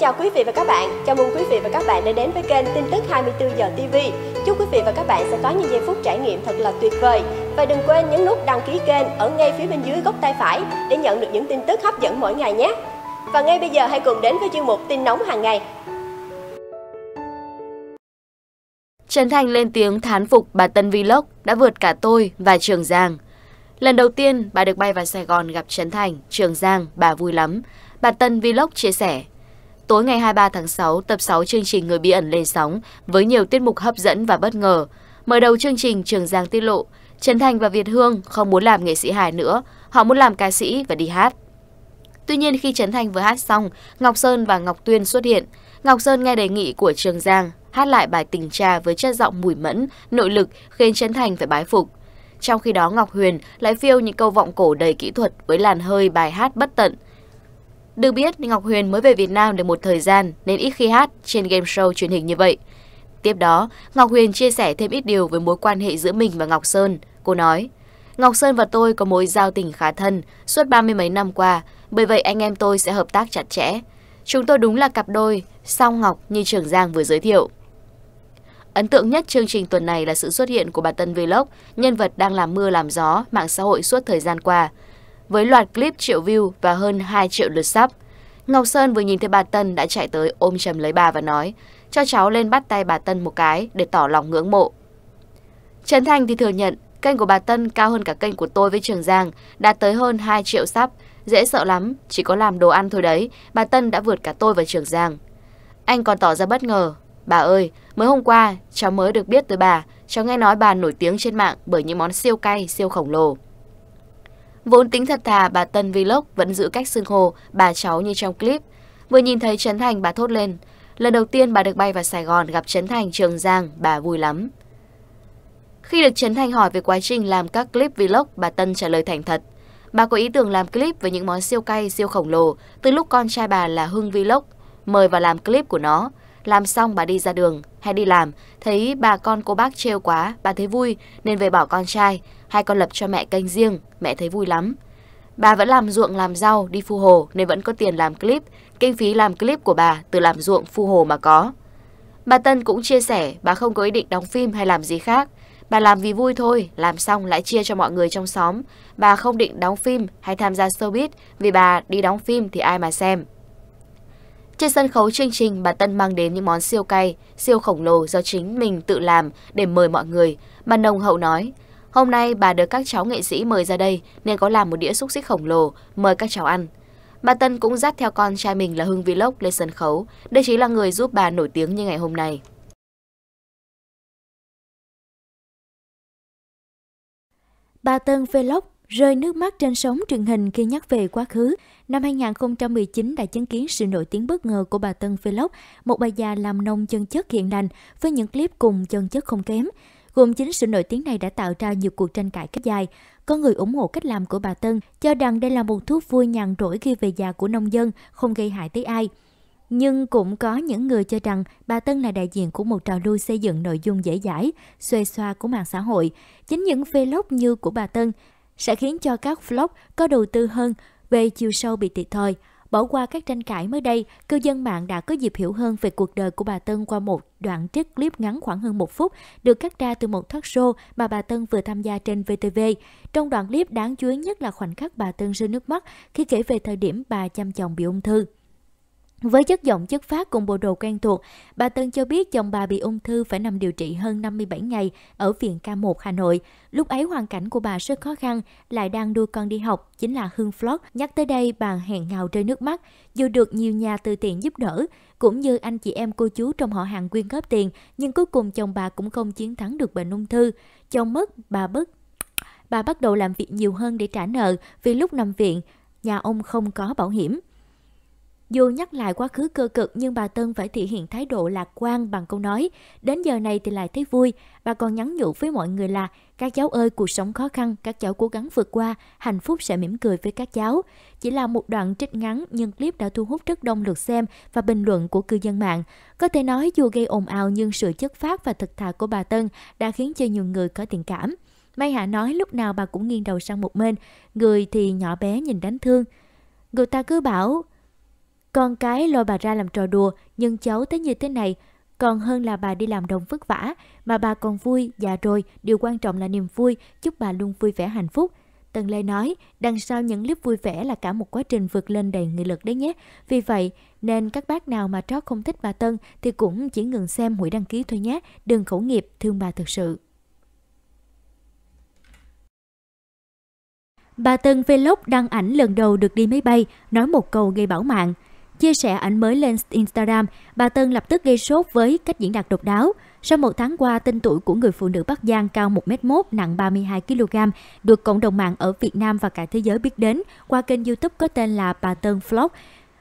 chào quý vị và các bạn. Chào mừng quý vị và các bạn đã đến với kênh tin tức 24 giờ TV. Chúc quý vị và các bạn sẽ có những giây phút trải nghiệm thật là tuyệt vời. Và đừng quên nhấn nút đăng ký kênh ở ngay phía bên dưới góc tay phải để nhận được những tin tức hấp dẫn mỗi ngày nhé. Và ngay bây giờ hãy cùng đến với chuyên mục tin nóng hàng ngày. Trần Thành lên tiếng thán phục bà Tân Vlog đã vượt cả tôi và Trường Giang. Lần đầu tiên, bà được bay vào Sài Gòn gặp Trấn Thành, Trường Giang, bà vui lắm. Bà Tân Vlog chia sẻ, Tối ngày 23 tháng 6, tập 6 chương trình Người Bí ẩn lên sóng với nhiều tiết mục hấp dẫn và bất ngờ. Mở đầu chương trình, Trường Giang tiết lộ, Trần Thành và Việt Hương không muốn làm nghệ sĩ hài nữa, họ muốn làm ca sĩ và đi hát. Tuy nhiên khi Trấn Thành vừa hát xong, Ngọc Sơn và Ngọc Tuyên xuất hiện. Ngọc Sơn nghe đề nghị của Trường Giang, hát lại bài tình cha với chất giọng mùi mẫn, nội lực khiến Trấn Thành phải bái phục. Trong khi đó Ngọc Huyền lại phiêu những câu vọng cổ đầy kỹ thuật với làn hơi bài hát bất tận – được biết, Ngọc Huyền mới về Việt Nam được một thời gian nên ít khi hát trên game show truyền hình như vậy. Tiếp đó, Ngọc Huyền chia sẻ thêm ít điều về mối quan hệ giữa mình và Ngọc Sơn. Cô nói, Ngọc Sơn và tôi có mối giao tình khá thân suốt ba mươi mấy năm qua, bởi vậy anh em tôi sẽ hợp tác chặt chẽ. Chúng tôi đúng là cặp đôi, song ngọc như Trường Giang vừa giới thiệu. Ấn tượng nhất chương trình tuần này là sự xuất hiện của bà Tân Vlog, nhân vật đang làm mưa làm gió, mạng xã hội suốt thời gian qua với loạt clip triệu view và hơn 2 triệu lượt sắp, Ngọc Sơn vừa nhìn thấy bà Tân đã chạy tới ôm chầm lấy bà và nói, cho cháu lên bắt tay bà Tân một cái để tỏ lòng ngưỡng mộ. trần Thành thì thừa nhận, kênh của bà Tân cao hơn cả kênh của tôi với Trường Giang, đạt tới hơn 2 triệu sắp Dễ sợ lắm, chỉ có làm đồ ăn thôi đấy, bà Tân đã vượt cả tôi và Trường Giang. Anh còn tỏ ra bất ngờ. Bà ơi, mới hôm qua, cháu mới được biết tới bà, cháu nghe nói bà nổi tiếng trên mạng bởi những món siêu cay, siêu khổng lồ. Vốn tính thật thà, bà Tân Vlog vẫn giữ cách xưng hồ, bà cháu như trong clip. Vừa nhìn thấy Trấn Thành, bà thốt lên. Lần đầu tiên bà được bay vào Sài Gòn gặp Trấn Thành, Trường Giang, bà vui lắm. Khi được Trấn Thành hỏi về quá trình làm các clip vlog, bà Tân trả lời thành thật. Bà có ý tưởng làm clip về những món siêu cay, siêu khổng lồ từ lúc con trai bà là Hưng Vlog mời vào làm clip của nó. Làm xong bà đi ra đường hay đi làm, thấy bà con cô bác trêu quá, bà thấy vui nên về bảo con trai. Hai con lập cho mẹ kênh riêng, mẹ thấy vui lắm. Bà vẫn làm ruộng làm rau, đi phu hồ nên vẫn có tiền làm clip. Kinh phí làm clip của bà từ làm ruộng phu hồ mà có. Bà Tân cũng chia sẻ bà không có ý định đóng phim hay làm gì khác. Bà làm vì vui thôi, làm xong lại chia cho mọi người trong xóm. Bà không định đóng phim hay tham gia showbiz vì bà đi đóng phim thì ai mà xem. Trên sân khấu chương trình, bà Tân mang đến những món siêu cay, siêu khổng lồ do chính mình tự làm để mời mọi người. Bà Nông Hậu nói, Hôm nay bà được các cháu nghệ sĩ mời ra đây nên có làm một đĩa xúc xích khổng lồ, mời các cháu ăn. Bà Tân cũng dắt theo con trai mình là Hưng Vlog lên sân khấu. Đây chính là người giúp bà nổi tiếng như ngày hôm nay. Bà Tân Vlog rơi nước mắt trên sóng truyền hình khi nhắc về quá khứ. Năm 2019 đã chứng kiến sự nổi tiếng bất ngờ của bà Tân Vlog, một bà già làm nông chân chất hiện lành với những clip cùng chân chất không kém. Gồm chính sự nổi tiếng này đã tạo ra nhiều cuộc tranh cãi kéo dài. Có người ủng hộ cách làm của bà Tân, cho rằng đây là một thuốc vui nhàn rỗi khi về già của nông dân, không gây hại tới ai. Nhưng cũng có những người cho rằng bà Tân là đại diện của một trào lưu xây dựng nội dung dễ dãi, xuê xoa của mạng xã hội. Chính những vlog như của bà Tân sẽ khiến cho các vlog có đầu tư hơn về chiều sâu bị thiệt thòi. Bỏ qua các tranh cãi mới đây, cư dân mạng đã có dịp hiểu hơn về cuộc đời của bà Tân qua một đoạn trích clip ngắn khoảng hơn một phút được cắt ra từ một talk show mà bà Tân vừa tham gia trên VTV. Trong đoạn clip đáng chú ý nhất là khoảnh khắc bà Tân rơi nước mắt khi kể về thời điểm bà chăm chồng bị ung thư. Với chất giọng chất phát cùng bộ đồ quen thuộc, bà Tân cho biết chồng bà bị ung thư phải nằm điều trị hơn 57 ngày ở viện K1 Hà Nội. Lúc ấy hoàn cảnh của bà rất khó khăn, lại đang đưa con đi học, chính là Hương Flot. Nhắc tới đây, bà hẹn ngào rơi nước mắt, dù được nhiều nhà từ thiện giúp đỡ, cũng như anh chị em cô chú trong họ hàng quyên góp tiền, nhưng cuối cùng chồng bà cũng không chiến thắng được bệnh ung thư. Chồng mất, bà bất bà bắt đầu làm việc nhiều hơn để trả nợ vì lúc nằm viện, nhà ông không có bảo hiểm. Dù nhắc lại quá khứ cơ cực nhưng bà Tân phải thể hiện thái độ lạc quan bằng câu nói. Đến giờ này thì lại thấy vui. Bà còn nhắn nhủ với mọi người là các cháu ơi cuộc sống khó khăn, các cháu cố gắng vượt qua, hạnh phúc sẽ mỉm cười với các cháu. Chỉ là một đoạn trích ngắn nhưng clip đã thu hút rất đông lượt xem và bình luận của cư dân mạng. Có thể nói dù gây ồn ào nhưng sự chất phát và thực thà của bà Tân đã khiến cho nhiều người có thiện cảm. Mai Hạ nói lúc nào bà cũng nghiêng đầu sang một bên, người thì nhỏ bé nhìn đánh thương. Người ta cứ bảo con cái lôi bà ra làm trò đùa, nhưng cháu tới như thế này, còn hơn là bà đi làm đồng vất vả, mà bà còn vui, già dạ rồi, điều quan trọng là niềm vui, chúc bà luôn vui vẻ hạnh phúc. Tần Lê nói, đằng sau những clip vui vẻ là cả một quá trình vượt lên đầy nghị lực đấy nhé. Vì vậy, nên các bác nào mà trót không thích bà Tân thì cũng chỉ ngừng xem hủy đăng ký thôi nhé, đừng khẩu nghiệp, thương bà thực sự. Bà Tân Vlog đăng ảnh lần đầu được đi máy bay, nói một câu gây bảo mạng. Chia sẻ ảnh mới lên Instagram, bà Tân lập tức gây sốt với cách diễn đạt độc đáo. Sau một tháng qua, tên tuổi của người phụ nữ Bắc Giang cao 1m1, nặng 32kg, được cộng đồng mạng ở Việt Nam và cả thế giới biết đến qua kênh youtube có tên là Bà Tân Vlog.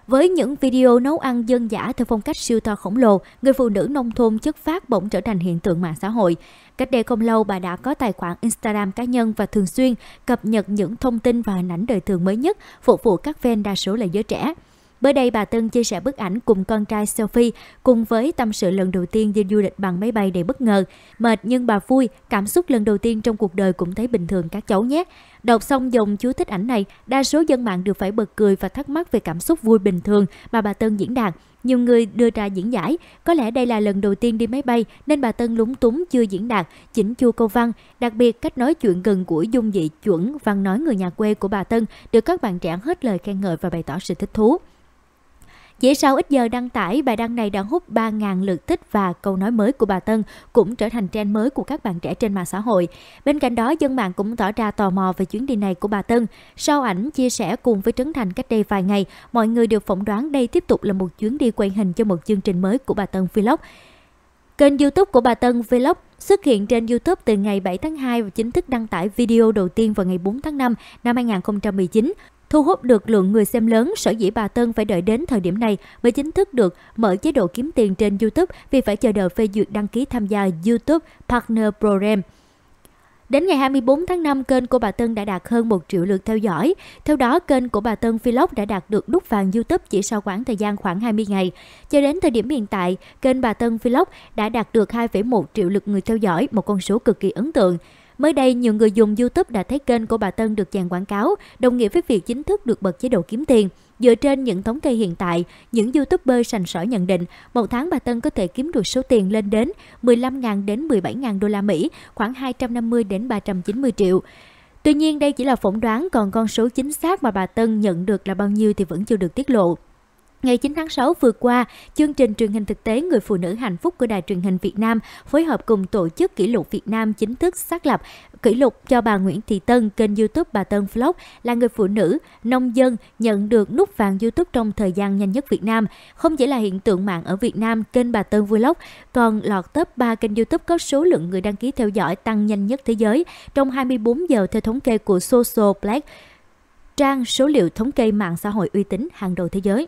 Với những video nấu ăn dân dã theo phong cách siêu to khổng lồ, người phụ nữ nông thôn chất phát bỗng trở thành hiện tượng mạng xã hội. Cách đây không lâu, bà đã có tài khoản Instagram cá nhân và thường xuyên cập nhật những thông tin và hình ảnh đời thường mới nhất, phục vụ các fan đa số là giới trẻ bữa đây, bà Tân chia sẻ bức ảnh cùng con trai sophie cùng với tâm sự lần đầu tiên đi du lịch bằng máy bay đầy bất ngờ. Mệt nhưng bà vui, cảm xúc lần đầu tiên trong cuộc đời cũng thấy bình thường các cháu nhé. Đọc xong dòng chú thích ảnh này, đa số dân mạng đều phải bật cười và thắc mắc về cảm xúc vui bình thường mà bà Tân diễn đạt. Nhiều người đưa ra diễn giải, có lẽ đây là lần đầu tiên đi máy bay nên bà Tân lúng túng chưa diễn đạt, chỉnh chu câu văn. Đặc biệt, cách nói chuyện gần gũi dung dị chuẩn văn nói người nhà quê của bà Tân được các bạn trẻ hết lời khen ngợi và bày tỏ sự thích thú. Dễ sau ít giờ đăng tải, bài đăng này đã hút 3.000 lượt thích và câu nói mới của bà Tân cũng trở thành trend mới của các bạn trẻ trên mạng xã hội. Bên cạnh đó, dân mạng cũng tỏ ra tò mò về chuyến đi này của bà Tân. Sau ảnh chia sẻ cùng với Trấn Thành cách đây vài ngày, mọi người đều phỏng đoán đây tiếp tục là một chuyến đi quay hình cho một chương trình mới của bà Tân Vlog. Kênh YouTube của bà Tân Vlog xuất hiện trên YouTube từ ngày 7 tháng 2 và chính thức đăng tải video đầu tiên vào ngày 4 tháng 5 năm 2019. Thu hút được lượng người xem lớn, sở dĩ bà Tân phải đợi đến thời điểm này mới chính thức được mở chế độ kiếm tiền trên YouTube vì phải chờ đợi phê duyệt đăng ký tham gia YouTube Partner Program. Đến ngày 24 tháng 5, kênh của bà Tân đã đạt hơn 1 triệu lượt theo dõi. Theo đó, kênh của bà Tân Vlog đã đạt được đúc vàng YouTube chỉ sau khoảng thời gian khoảng 20 ngày. Cho đến thời điểm hiện tại, kênh bà Tân Vlog đã đạt được 2,1 triệu lượt người theo dõi, một con số cực kỳ ấn tượng. Mới đây, nhiều người dùng YouTube đã thấy kênh của bà Tân được dàn quảng cáo, đồng nghĩa với việc chính thức được bật chế độ kiếm tiền. Dựa trên những thống kê hiện tại, những YouTuber sành sỏi nhận định một tháng bà Tân có thể kiếm được số tiền lên đến 15.000 đến 17.000 đô la Mỹ, khoảng 250 đến 390 triệu. Tuy nhiên đây chỉ là phỏng đoán, còn con số chính xác mà bà Tân nhận được là bao nhiêu thì vẫn chưa được tiết lộ. Ngày 9 tháng 6 vừa qua, chương trình truyền hình thực tế Người phụ nữ hạnh phúc của Đài truyền hình Việt Nam phối hợp cùng tổ chức kỷ lục Việt Nam chính thức xác lập kỷ lục cho bà Nguyễn Thị Tân kênh YouTube bà Tân Vlog là người phụ nữ nông dân nhận được nút vàng YouTube trong thời gian nhanh nhất Việt Nam. Không chỉ là hiện tượng mạng ở Việt Nam, kênh bà Tân Vlog còn lọt top 3 kênh YouTube có số lượng người đăng ký theo dõi tăng nhanh nhất thế giới trong 24 giờ theo thống kê của Social Black, trang số liệu thống kê mạng xã hội uy tín hàng đầu thế giới.